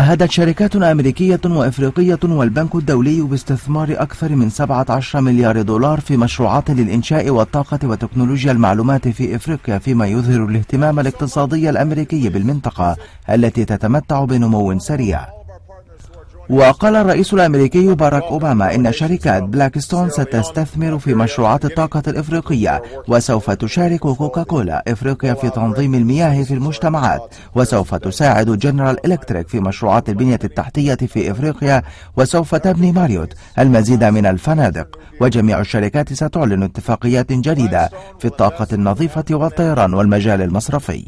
أهدت شركات أمريكية وإفريقية والبنك الدولي باستثمار أكثر من 17 مليار دولار في مشروعات للإنشاء والطاقة وتكنولوجيا المعلومات في إفريقيا فيما يظهر الاهتمام الاقتصادي الأمريكي بالمنطقة التي تتمتع بنمو سريع وقال الرئيس الأمريكي باراك أوباما إن شركة بلاكستون ستستثمر في مشروعات الطاقة الإفريقية وسوف تشارك كوكاكولا إفريقيا في تنظيم المياه في المجتمعات وسوف تساعد جنرال إلكتريك في مشروعات البنية التحتية في إفريقيا وسوف تبني ماريوت المزيد من الفنادق وجميع الشركات ستعلن اتفاقيات جديدة في الطاقة النظيفة والطيران والمجال المصرفي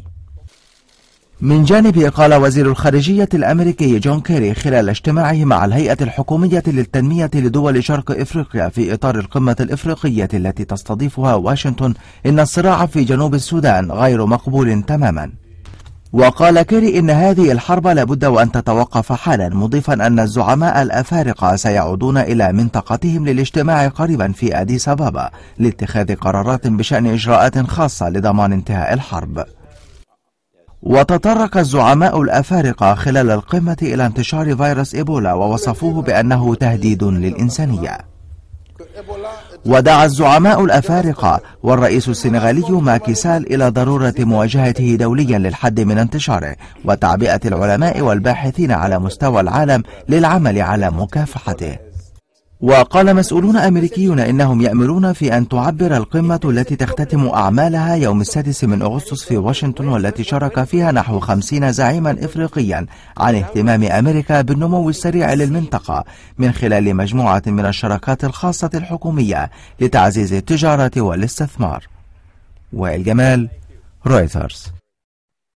من جانبه قال وزير الخارجية الأمريكي جون كيري خلال اجتماعه مع الهيئة الحكومية للتنمية لدول شرق إفريقيا في إطار القمة الإفريقية التي تستضيفها واشنطن إن الصراع في جنوب السودان غير مقبول تماما وقال كيري إن هذه الحرب لابد وأن تتوقف حالا مضيفا أن الزعماء الأفارقة سيعودون إلى منطقتهم للاجتماع قريبا في أديس أبابا لاتخاذ قرارات بشأن إجراءات خاصة لضمان انتهاء الحرب وتطرق الزعماء الأفارقة خلال القمة إلى انتشار فيروس إيبولا ووصفوه بأنه تهديد للإنسانية ودعا الزعماء الأفارقة والرئيس السنغالي ماكيسال إلى ضرورة مواجهته دوليا للحد من انتشاره وتعبئة العلماء والباحثين على مستوى العالم للعمل على مكافحته وقال مسؤولون أمريكيون إنهم يأملون في أن تعبر القمة التي تختتم أعمالها يوم السادس من أغسطس في واشنطن والتي شارك فيها نحو خمسين زعيما إفريقيا عن اهتمام أمريكا بالنمو السريع للمنطقة من خلال مجموعة من الشراكات الخاصة الحكومية لتعزيز التجارة والاستثمار وائل جمال رويترز